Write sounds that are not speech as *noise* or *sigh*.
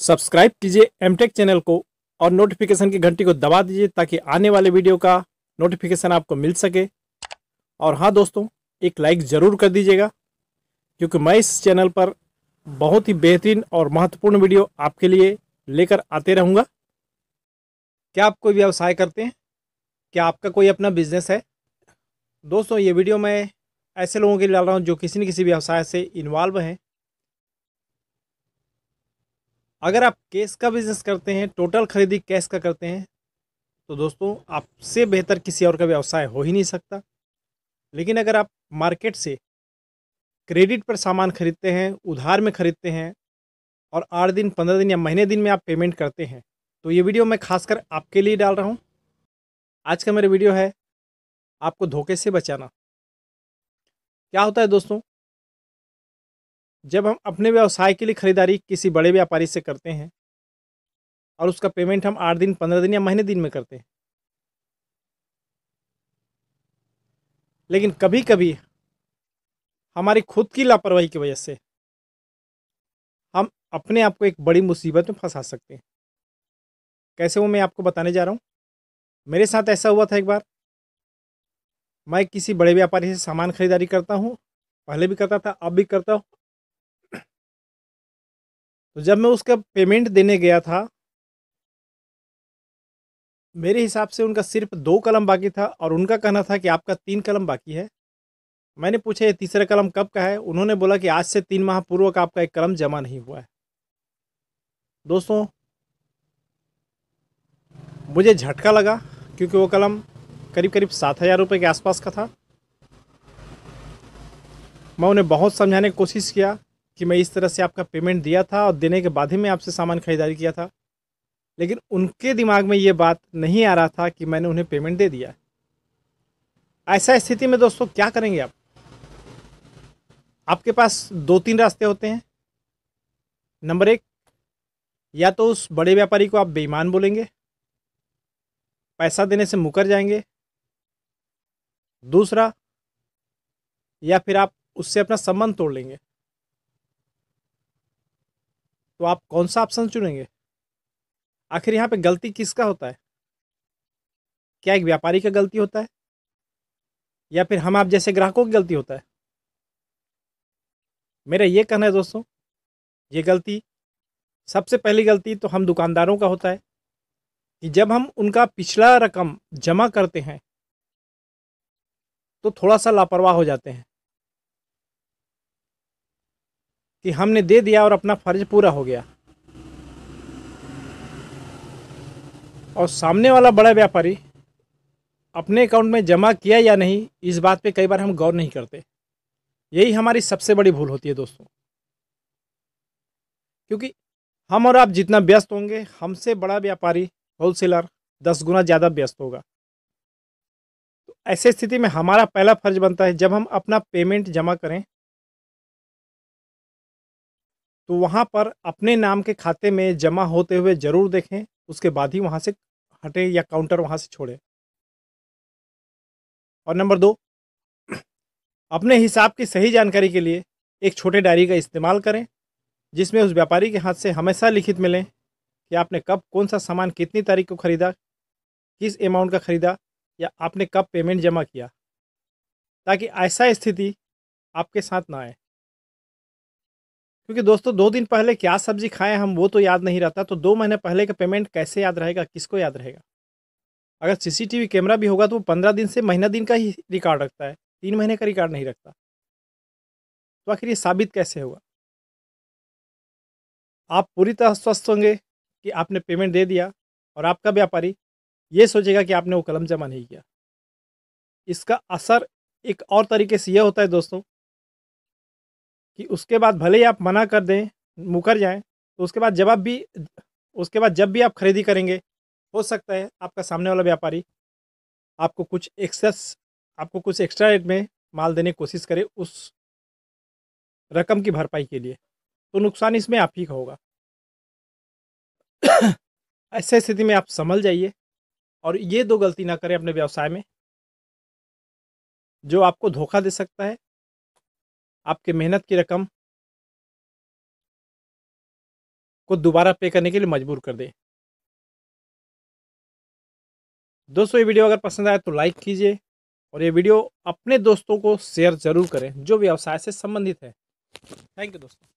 subscribe कीजिए MTech channel को और नोटिफिकेशन की घंटी को दबा दीजिए ताकि आने वाले वीडियो का नोटिफिकेशन आपको मिल सके और हाँ दोस्तों एक लाइक ज़रूर कर दीजिएगा क्योंकि मैं इस चैनल पर बहुत ही बेहतरीन और महत्वपूर्ण वीडियो आपके लिए लेकर आते रहूँगा क्या आप कोई व्यवसाय करते हैं क्या आपका कोई अपना बिजनेस है दोस्तों ये वीडियो मैं ऐसे लोगों के लिए डाल रहा हूँ जो किसी न किसी व्यवसाय से इन्वॉल्व हैं अगर आप कैश का बिजनेस करते हैं टोटल खरीदी कैश का करते हैं तो दोस्तों आपसे बेहतर किसी और का व्यवसाय हो ही नहीं सकता लेकिन अगर आप मार्केट से क्रेडिट पर सामान खरीदते हैं उधार में खरीदते हैं और आठ दिन पंद्रह दिन या महीने दिन में आप पेमेंट करते हैं तो ये वीडियो मैं खासकर आपके लिए डाल रहा हूँ आज का मेरा वीडियो है आपको धोखे से बचाना क्या होता है दोस्तों जब हम अपने व्यवसाय के लिए खरीदारी किसी बड़े व्यापारी से करते हैं और उसका पेमेंट हम आठ दिन पंद्रह दिन या महीने दिन में करते हैं लेकिन कभी कभी हमारी खुद की लापरवाही की वजह से हम अपने आप को एक बड़ी मुसीबत में फंसा सकते हैं कैसे वो मैं आपको बताने जा रहा हूँ मेरे साथ ऐसा हुआ था एक बार मैं किसी बड़े व्यापारी से सामान खरीदारी करता हूँ पहले भी करता था अब भी करता हूँ तो जब मैं उसका पेमेंट देने गया था मेरे हिसाब से उनका सिर्फ दो कलम बाकी था और उनका कहना था कि आपका तीन कलम बाकी है मैंने पूछा ये तीसरा कलम कब का है उन्होंने बोला कि आज से तीन माह पूर्व का आपका एक कलम जमा नहीं हुआ है दोस्तों मुझे झटका लगा क्योंकि वो कलम करीब करीब सात हज़ार रुपये के आसपास का था मैं उन्हें बहुत समझाने की कोशिश किया कि मैं इस तरह से आपका पेमेंट दिया था और देने के बाद ही मैं आपसे सामान ख़रीदारी किया था लेकिन उनके दिमाग में ये बात नहीं आ रहा था कि मैंने उन्हें पेमेंट दे दिया ऐसा स्थिति में दोस्तों क्या करेंगे आप आपके पास दो तीन रास्ते होते हैं नंबर एक या तो उस बड़े व्यापारी को आप बेईमान बोलेंगे पैसा देने से मुकर जाएंगे दूसरा या फिर आप उससे अपना संबंध तोड़ लेंगे तो आप कौन सा ऑप्शन चुनेंगे आखिर यहाँ पे गलती किसका होता है क्या एक व्यापारी का गलती होता है या फिर हम आप जैसे ग्राहकों की गलती होता है मेरा ये कहना है दोस्तों ये गलती सबसे पहली गलती तो हम दुकानदारों का होता है कि जब हम उनका पिछला रकम जमा करते हैं तो थोड़ा सा लापरवाह हो जाते हैं कि हमने दे दिया और अपना फ़र्ज पूरा हो गया और सामने वाला बड़ा व्यापारी अपने अकाउंट में जमा किया या नहीं इस बात पे कई बार हम गौर नहीं करते यही हमारी सबसे बड़ी भूल होती है दोस्तों क्योंकि हम और आप जितना व्यस्त होंगे हमसे बड़ा व्यापारी होलसेलर दस गुना ज़्यादा व्यस्त होगा तो ऐसे स्थिति में हमारा पहला फर्ज बनता है जब हम अपना पेमेंट जमा करें तो वहाँ पर अपने नाम के खाते में जमा होते हुए ज़रूर देखें उसके बाद ही वहाँ से हटें या काउंटर वहाँ से छोड़ें और नंबर दो अपने हिसाब की सही जानकारी के लिए एक छोटे डायरी का इस्तेमाल करें जिसमें उस व्यापारी के हाथ से हमेशा लिखित मिलें कि आपने कब कौन सा सामान कितनी तारीख को ख़रीदा किस अमाउंट का ख़रीदा या आपने कब पेमेंट जमा किया ताकि ऐसा स्थिति आपके साथ ना आए क्योंकि दोस्तों दो दिन पहले क्या सब्जी खाएं हम वो तो याद नहीं रहता तो दो महीने पहले का पेमेंट कैसे याद रहेगा किसको याद रहेगा अगर सीसीटीवी कैमरा भी होगा तो वो पंद्रह दिन से महीना दिन का ही रिकॉर्ड रखता है तीन महीने का रिकॉर्ड नहीं रखता तो आखिर ये साबित कैसे होगा आप पूरी तरह स्वस्थ होंगे कि आपने पेमेंट दे दिया और आपका व्यापारी ये सोचेगा कि आपने वो कलम जमा नहीं किया इसका असर एक और तरीके से यह होता है दोस्तों कि उसके बाद भले ही आप मना कर दें मुकर जाएं तो उसके बाद जब आप भी उसके बाद जब भी आप खरीदी करेंगे हो सकता है आपका सामने वाला व्यापारी आपको कुछ एक्सेस आपको कुछ एक्स्ट्रा रेट में माल देने की कोशिश करे उस रकम की भरपाई के लिए तो नुकसान इसमें आप ही का होगा *coughs* ऐसे स्थिति में आप संभल जाइए और ये दो गलती ना करें अपने व्यवसाय में जो आपको धोखा दे सकता है आपके मेहनत की रकम को दोबारा पे करने के लिए मजबूर कर दे दोस्तों ये वीडियो अगर पसंद आए तो लाइक कीजिए और ये वीडियो अपने दोस्तों को शेयर जरूर करें जो व्यवसाय से संबंधित है थैंक यू दोस्तों